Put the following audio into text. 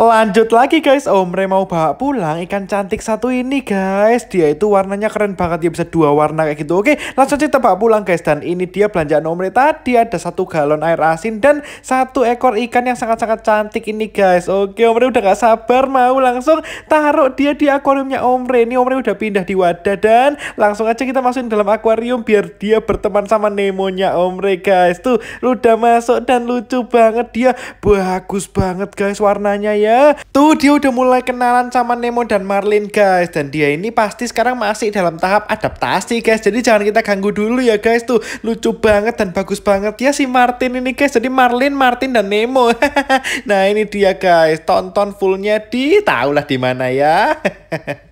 Oh, lanjut lagi guys, Omre mau bawa pulang ikan cantik satu ini guys Dia itu warnanya keren banget, dia bisa dua warna kayak gitu Oke, langsung kita bawa pulang guys Dan ini dia belanjaan Omre tadi Ada satu galon air asin dan satu ekor ikan yang sangat-sangat cantik ini guys Oke, Omre udah gak sabar mau langsung taruh dia di akuariumnya Omre Ini Omre udah pindah di wadah dan langsung aja kita masukin dalam akuarium Biar dia berteman sama Nemonya Omre guys Tuh, udah masuk dan lucu banget dia Bagus banget guys warnanya ya ya. Tuh dia udah mulai kenalan sama Nemo dan Marlin guys. Dan dia ini pasti sekarang masih dalam tahap adaptasi guys. Jadi jangan kita ganggu dulu ya guys. Tuh lucu banget dan bagus banget ya si Martin ini guys. Jadi Marlin, Martin dan Nemo. nah ini dia guys. Tonton fullnya di tahulah di mana ya.